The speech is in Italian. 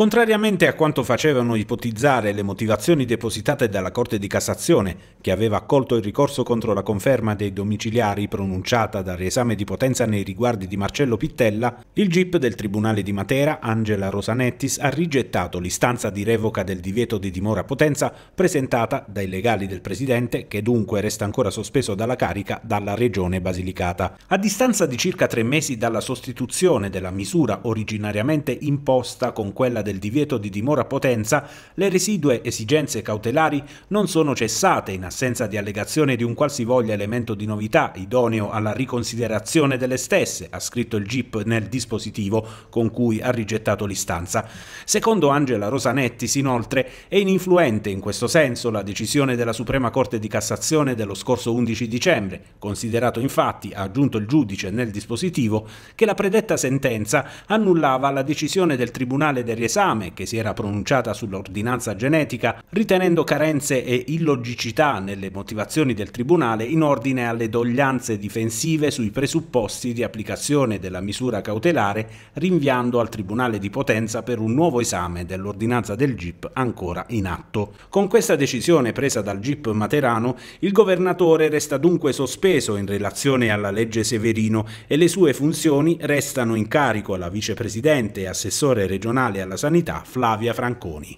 Contrariamente a quanto facevano ipotizzare le motivazioni depositate dalla Corte di Cassazione, che aveva accolto il ricorso contro la conferma dei domiciliari pronunciata dal riesame di potenza nei riguardi di Marcello Pittella, il GIP del Tribunale di Matera, Angela Rosanettis, ha rigettato l'istanza di revoca del divieto di dimora a potenza presentata dai legali del Presidente, che dunque resta ancora sospeso dalla carica dalla Regione Basilicata. A distanza di circa tre mesi dalla sostituzione della misura originariamente imposta con quella del del divieto di dimora potenza, le residue esigenze cautelari non sono cessate in assenza di allegazione di un qualsivoglia elemento di novità idoneo alla riconsiderazione delle stesse, ha scritto il GIP nel dispositivo con cui ha rigettato l'istanza. Secondo Angela Rosanetti, inoltre, è ininfluente in questo senso la decisione della Suprema Corte di Cassazione dello scorso 11 dicembre, considerato infatti, ha aggiunto il giudice nel dispositivo, che la predetta sentenza annullava la decisione del Tribunale del dei dell'esame, che si era pronunciata sull'ordinanza genetica, ritenendo carenze e illogicità nelle motivazioni del Tribunale in ordine alle doglianze difensive sui presupposti di applicazione della misura cautelare, rinviando al Tribunale di Potenza per un nuovo esame dell'ordinanza del GIP ancora in atto. Con questa decisione presa dal GIP materano, il governatore resta dunque sospeso in relazione alla legge Severino e le sue funzioni restano in carico alla vicepresidente e assessore regionale alla sanità Flavia Franconi.